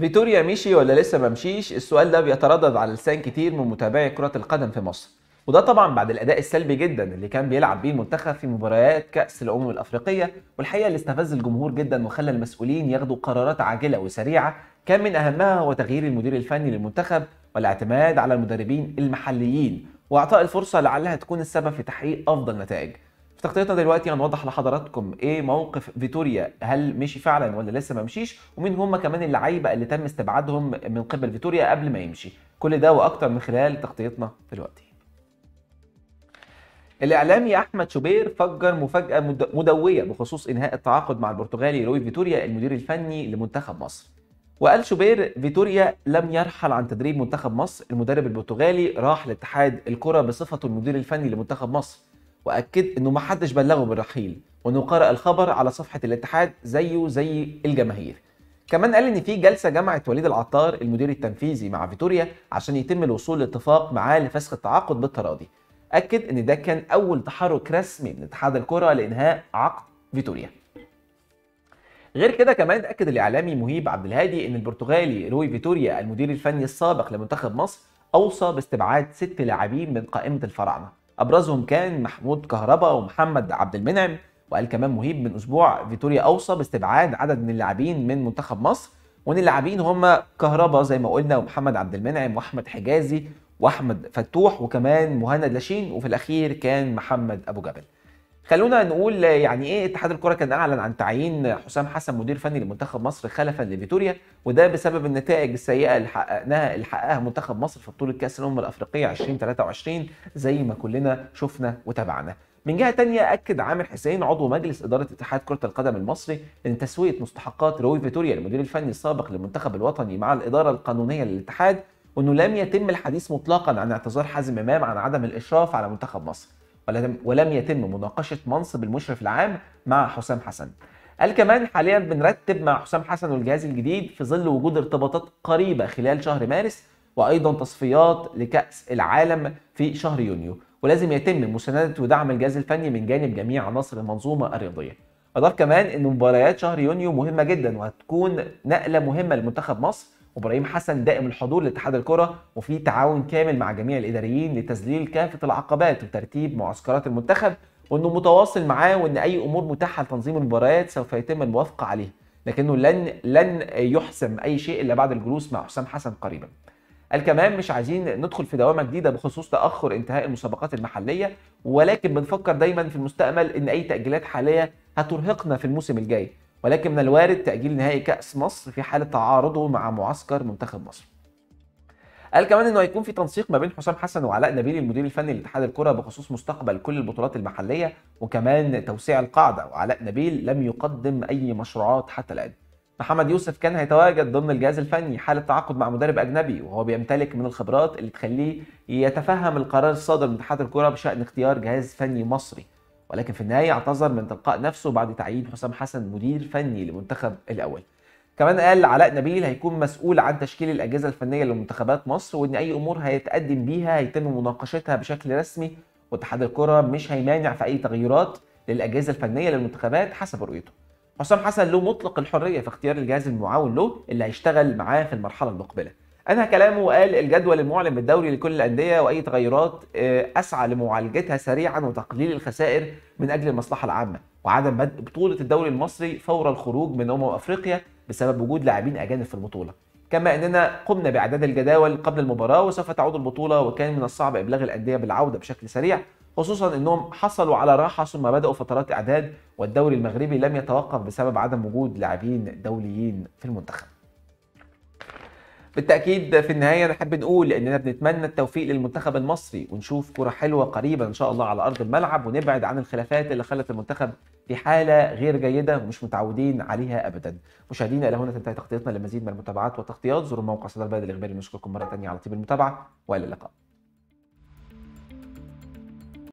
فيتوريا مشي ولا لسه ما مشيش السؤال ده بيتردد على لسان كتير من متابعي كرة القدم في مصر وده طبعا بعد الاداء السلبي جدا اللي كان بيلعب بيه المنتخب في مباريات كاس الامم الافريقيه والحقيقه اللي استفز الجمهور جدا وخلى المسؤولين ياخدوا قرارات عاجله وسريعه كان من اهمها هو تغيير المدير الفني للمنتخب والاعتماد على المدربين المحليين واعطاء الفرصه لعلها تكون السبب في تحقيق افضل نتائج تغطيتنا دلوقتي هنوضح لحضراتكم ايه موقف فيتوريا هل مشي فعلا ولا لسه ما مشيش ومين هم كمان اللعيبه اللي تم استبعادهم من قبل فيتوريا قبل ما يمشي كل ده واكتر من خلال تغطيتنا دلوقتي الاعلامي احمد شوبير فجر مفاجاه مدويه بخصوص انهاء التعاقد مع البرتغالي روي فيتوريا المدير الفني لمنتخب مصر وقال شوبير فيتوريا لم يرحل عن تدريب منتخب مصر المدرب البرتغالي راح لاتحاد الكره بصفته المدير الفني لمنتخب مصر واكد انه ما حدش بلغه بالرحيل وانه قرأ الخبر على صفحه الاتحاد زيه زي الجماهير كمان قال ان في جلسه جمعت وليد العطار المدير التنفيذي مع فيتوريا عشان يتم الوصول لاتفاق معاه لفسخ التعاقد بالتراضي اكد ان ده كان اول تحرك رسمي من اتحاد الكره لانهاء عقد فيتوريا غير كده كمان اكد الاعلامي مهيب عبد الهادي ان البرتغالي روي فيتوريا المدير الفني السابق لمنتخب مصر اوصى باستبعاد ست لاعبين من قائمه الفراعنه ابرزهم كان محمود كهربا ومحمد عبد المنعم وقال كمان مهيب من اسبوع فيتوريا اوصى باستبعاد عدد من اللاعبين من منتخب مصر وان اللاعبين هم كهربا زي ما قلنا ومحمد عبد المنعم واحمد حجازي واحمد فتوح وكمان مهند لاشين وفي الاخير كان محمد ابو جبل خلونا نقول يعني ايه اتحاد الكره كان اعلن عن تعيين حسام حسن مدير فني لمنتخب مصر خلفا لفيتوريا وده بسبب النتائج السيئه اللي حققناها اللي حققها منتخب مصر في بطوله كاس الامم الافريقيه 2023 زي ما كلنا شفنا وتابعنا. من جهه تانية اكد عامر حسين عضو مجلس اداره اتحاد كره القدم المصري ان تسويه مستحقات روي فيتوريا المدير الفني السابق للمنتخب الوطني مع الاداره القانونيه للاتحاد وانه لم يتم الحديث مطلقا عن اعتذار حازم امام عن عدم الاشراف على منتخب مصر. ولم يتم مناقشه منصب المشرف العام مع حسام حسن. قال كمان حاليا بنرتب مع حسام حسن والجهاز الجديد في ظل وجود ارتباطات قريبه خلال شهر مارس وايضا تصفيات لكاس العالم في شهر يونيو ولازم يتم مسانده ودعم الجهاز الفني من جانب جميع عناصر المنظومه الرياضيه. اضاف كمان ان مباريات شهر يونيو مهمه جدا وهتكون نقله مهمه لمنتخب مصر وابراهيم حسن دائم الحضور لاتحاد الكره وفي تعاون كامل مع جميع الاداريين لتذليل كافه العقبات وترتيب معسكرات المنتخب وانه متواصل معاه وان اي امور متاحه لتنظيم المباريات سوف يتم الموافقه عليها لكنه لن لن يحسم اي شيء الا بعد الجلوس مع حسام حسن قريبا قال كمان مش عايزين ندخل في دوامه جديده بخصوص تاخر انتهاء المسابقات المحليه ولكن بنفكر دايما في المستقبل ان اي تاجيلات حاليه هترهقنا في الموسم الجاي ولكن من الوارد تأجيل نهائي كأس مصر في حالة تعارضه مع معسكر منتخب مصر. قال كمان انه هيكون في تنسيق ما بين حسام حسن وعلاء نبيل المدير الفني لاتحاد الكره بخصوص مستقبل كل البطولات المحليه وكمان توسيع القاعده وعلاء نبيل لم يقدم اي مشروعات حتى الان. محمد يوسف كان هيتواجد ضمن الجهاز الفني حالة تعاقد مع مدرب أجنبي وهو بيمتلك من الخبرات اللي تخليه يتفهم القرار الصادر من اتحاد الكرة بشأن اختيار جهاز فني مصري ولكن في النهاية اعتذر من تلقاء نفسه بعد تعيين حسام حسن مدير فني لمنتخب الأول كمان قال علاء نبيل هيكون مسؤول عن تشكيل الأجهزة الفنية لمنتخبات مصر وإن أي أمور هيتقدم بيها هيتم مناقشتها بشكل رسمي واتحاد الكرة مش هيمانع في أي تغييرات للأجهزة الفنية للمنتخبات حسب رؤيته حسام حسن له مطلق الحرية في اختيار الجهاز المعاون له اللي هيشتغل معاه في المرحلة المقبلة أنهى كلامه وقال الجدول المعلن بالدوري لكل الأندية وأي تغيرات آه، أسعى لمعالجتها سريعا وتقليل الخسائر من أجل المصلحة العامة وعدم بدء بطولة الدوري المصري فور الخروج من أمم أفريقيا بسبب وجود لاعبين أجانب في البطولة كما أننا قمنا بإعداد الجداول قبل المباراة وسوف تعود البطولة وكان من الصعب إبلاغ الأندية بالعودة بشكل سريع خصوصا أنهم حصلوا على راحة ثم بدأوا فترات إعداد والدوري المغربي لم يتوقف بسبب عدم وجود لاعبين دوليين في المنتخب بالتاكيد في النهايه نحب نقول اننا بنتمنى التوفيق للمنتخب المصري ونشوف كره حلوه قريبا ان شاء الله على ارض الملعب ونبعد عن الخلافات اللي خلت المنتخب في حاله غير جيده ومش متعودين عليها ابدا مشاهدينا الى هنا تنتهي تغطيتنا لمزيد من المتابعات والتغطيات زوروا موقع صدى البلد الاخباري نشكركم مره ثانيه على طيب المتابعه والى اللقاء